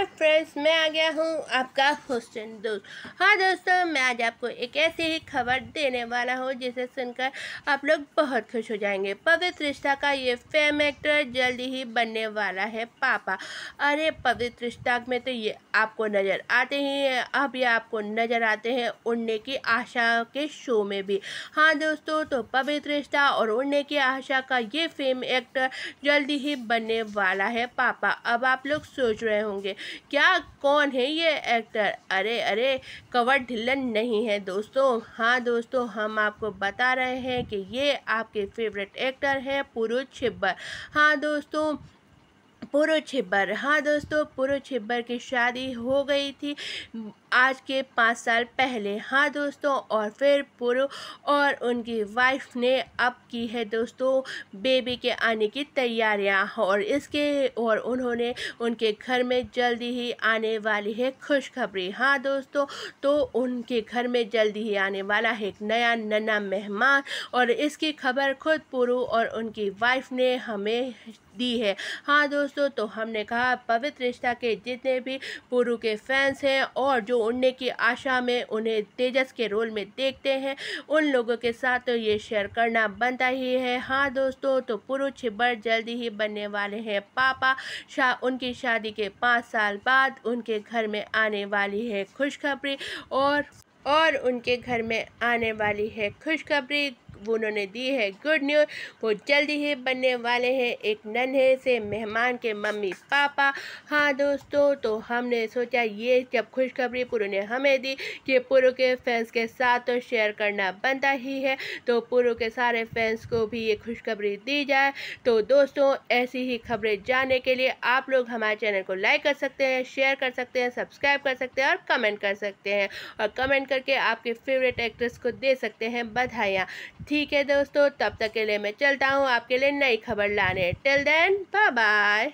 hi friends मैं आ गया हूँ आपका होस्टन दोस्त हाँ दोस्तों मैं आज आपको एक ऐसी ही खबर देने वाला हूँ जिसे सुनकर आप लोग बहुत खुश हो जाएंगे पवित्र रिश्ता का ये फेम एक्टर जल्दी ही बनने वाला है पापा अरे पवित्र रिश्ता में तो ये आपको नज़र आते ही हैं अब ये आपको नज़र आते हैं उड़ने की आशा के शो में भी हाँ दोस्तों तो पवित्र रिश्ता और उड़ने की आशा का ये फेम एक्टर जल्दी ही बनने वाला है पापा अब आप लोग सोच रहे होंगे क्या कौन है ये एक्टर अरे अरे कवर ढिल्लन नहीं है दोस्तों हाँ दोस्तों हम आपको बता रहे हैं कि ये आपके फेवरेट एक्टर हैं पुरुष छिब्बर हाँ दोस्तों पूर्व छिब्बर हाँ दोस्तों पूर्व छिब्बर की शादी हो गई थी आज के पाँच साल पहले हाँ दोस्तों और फिर पूर्व और उनकी वाइफ ने अब की है दोस्तों बेबी के आने की तैयारियां और इसके और उन्होंने उनके घर में जल्दी ही आने वाली है खुशखबरी हाँ दोस्तों तो उनके घर में जल्दी ही आने वाला है एक नया नन्ना मेहमान और इसकी खबर खुद पूर्व और उनकी वाइफ ने हमें दी है हाँ दोस्तों दोस्तों तो हमने कहा पवित्र रिश्ता के जितने भी पुरु के फैंस हैं और जो उड़ने की आशा में उन्हें तेजस के रोल में देखते हैं उन लोगों के साथ तो ये शेयर करना बनता ही है हाँ दोस्तों तो पुरु छिब्बर जल्दी ही बनने वाले हैं पापा शा उनकी शादी के पाँच साल बाद उनके घर में आने वाली है खुशखबरी और और उनके घर में आने वाली है खुशखबरी उन्होंने दी है गुड न्यूज वो जल्दी ही बनने वाले हैं एक नन्हे से मेहमान के मम्मी पापा हाँ दोस्तों तो हमने सोचा ये जब खुशखबरी पुरु ने हमें दी कि पुरु के फैंस के साथ तो शेयर करना बनता ही है तो पुरु के सारे फैंस को भी ये खुशखबरी दी जाए तो दोस्तों ऐसी ही खबरें जानने के लिए आप लोग हमारे चैनल को लाइक कर सकते हैं शेयर कर सकते हैं सब्सक्राइब कर सकते हैं और कमेंट कर सकते हैं और कमेंट करके आपके फेवरेट एक्ट्रेस को दे सकते हैं बधाइयाँ ठीक है दोस्तों तब तक के लिए मैं चलता हूँ आपके लिए नई खबर लाने टिल देन बाय बाय